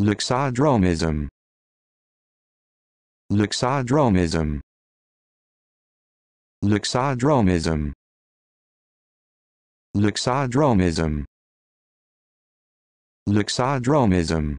Luxodromism. Luxodromism. Luxodromism. Luxodromism. Luxodromism.